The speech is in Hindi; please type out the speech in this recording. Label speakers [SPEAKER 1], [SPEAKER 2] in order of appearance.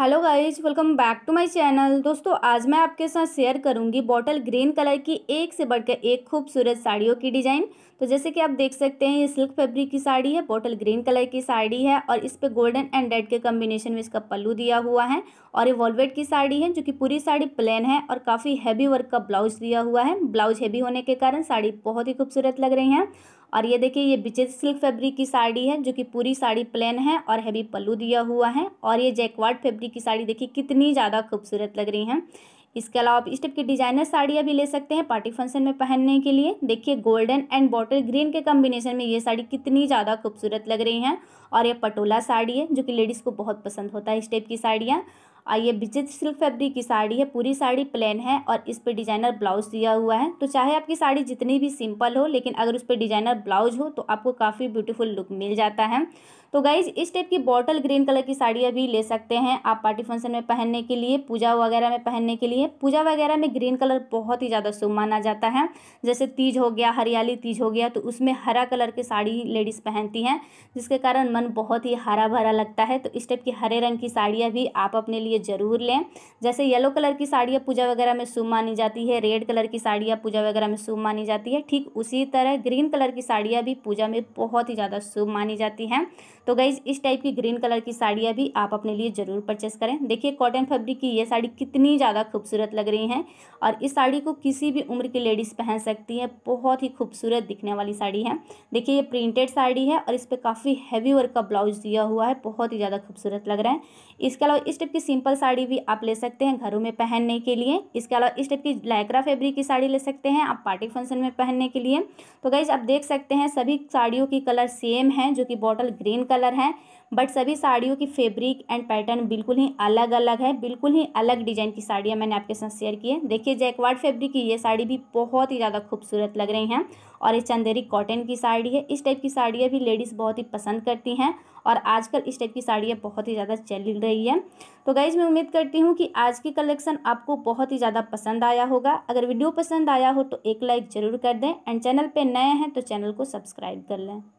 [SPEAKER 1] hello guys welcome back to my channel दोस्तों आज मैं आपके साथ शेयर करूंगी बॉटल ग्रीन कलर की एक से बढ़कर एक खूबसूरत साड़ियों की डिज़ाइन तो जैसे कि आप देख सकते हैं ये सिल्क फैब्रिक की साड़ी है बॉटल ग्रीन कलर की साड़ी है और इस पे गोल्डन एंड रेड के कम्बिनेशन में इसका पल्लू दिया हुआ है और ये वॉलवेट की साड़ी है जो कि पूरी साड़ी प्लेन है और काफ़ी हैवी वर्क का ब्लाउज दिया हुआ है ब्लाउज हैवी होने के कारण साड़ी बहुत ही खूबसूरत लग रही है और ये देखिए ये बिचेज सिल्क फैब्रिक की साड़ी है जो कि पूरी साड़ी प्लेन है और हैवी पल्लू दिया हुआ है और ये जैकवाड फैब्रिक टाइप की साड़ी देखिए कितनी ज़्यादा खूबसूरत लग रही हैं इसके अलावा आप इस टाइप की डिजाइनर साड़ियाँ भी ले सकते हैं पार्टी फंक्शन में पहनने के लिए देखिए गोल्डन एंड बॉटल ग्रीन के कॉम्बिनेशन में ये साड़ी कितनी ज़्यादा खूबसूरत लग रही हैं और ये पटोला साड़ी है जो कि लेडीज़ को बहुत पसंद होता है इस टाइप की साड़ियाँ और ये विचित्र सिल्क फैब्रिक की साड़ी है पूरी साड़ी प्लेन है और इस पर डिजाइनर ब्लाउज दिया हुआ है तो चाहे आपकी साड़ी जितनी भी सिंपल हो लेकिन अगर उस पर डिजाइनर ब्लाउज हो तो आपको काफ़ी ब्यूटीफुल लुक मिल जाता है तो गाइज इस टाइप की बॉटल ग्रीन कलर की साड़ियाँ भी ले सकते हैं आप पार्टी फंक्शन में पहनने के लिए पूजा वगैरह में पहनने के लिए पूजा वगैरह में ग्रीन कलर बहुत ही ज़्यादा शुभ माना जाता है जैसे तीज हो गया हरियाली तीज हो गया तो उसमें हरा कलर की साड़ी लेडीज़ पहनती हैं जिसके कारण मन बहुत ही हरा भरा लगता है तो इस टाइप की हरे रंग की साड़ियाँ भी आप अपने लिए ये ज़रूर लें जैसे येलो कलर की साड़ियाँ पूजा वगैरह में शुभ मानी जाती है रेड कलर की साड़ियाँ पूजा वगैरह में शुभ मानी जाती है ठीक उसी तरह ग्रीन कलर की साड़ियाँ भी पूजा में बहुत ही ज़्यादा शुभ मानी जाती हैं तो गई इस टाइप की ग्रीन कलर की साड़ियाँ भी आप अपने लिए ज़रूर परचेस करें देखिए कॉटन फैब्रिक की ये साड़ी कितनी ज़्यादा खूबसूरत लग रही हैं और इस साड़ी को किसी भी उम्र की लेडीज़ पहन सकती हैं बहुत ही खूबसूरत दिखने वाली साड़ी है देखिए ये प्रिंटेड साड़ी है और इस पर काफ़ी हैवी वर्क का ब्लाउज दिया हुआ है बहुत ही ज़्यादा खूबसूरत लग रहा है इसके अलावा इस टाइप की सिंपल सिंपल साड़ी भी आप ले सकते हैं घरों में पहनने के लिए इसके अलावा इस टाइप की लाइक्रा फैब्रिक की साड़ी ले सकते हैं आप पार्टी फंक्शन में पहनने के लिए तो गाइज आप देख सकते हैं सभी साड़ियों की कलर सेम है जो कि बॉटल ग्रीन कलर है बट सभी साड़ियों की फैब्रिक एंड पैटर्न बिल्कुल ही अलग अलग है बिल्कुल ही अलग डिजाइन की साड़ियाँ मैंने आपके साथ शेयर की है देखिए जैकवाड फैब्रिक की ये साड़ी भी बहुत ही ज़्यादा खूबसूरत लग रही हैं और ये चंदेरी कॉटन की साड़ी है इस टाइप की साड़ियाँ भी लेडीज़ बहुत ही पसंद करती हैं और आजकल इस टाइप की साड़ियाँ बहुत ही ज़्यादा चल रही है तो गाइज़ मैं उम्मीद करती हूँ कि आज की कलेक्शन आपको बहुत ही ज़्यादा पसंद आया होगा अगर वीडियो पसंद आया हो तो एक लाइक ज़रूर कर दें एंड चैनल पर नए हैं तो चैनल को सब्सक्राइब कर लें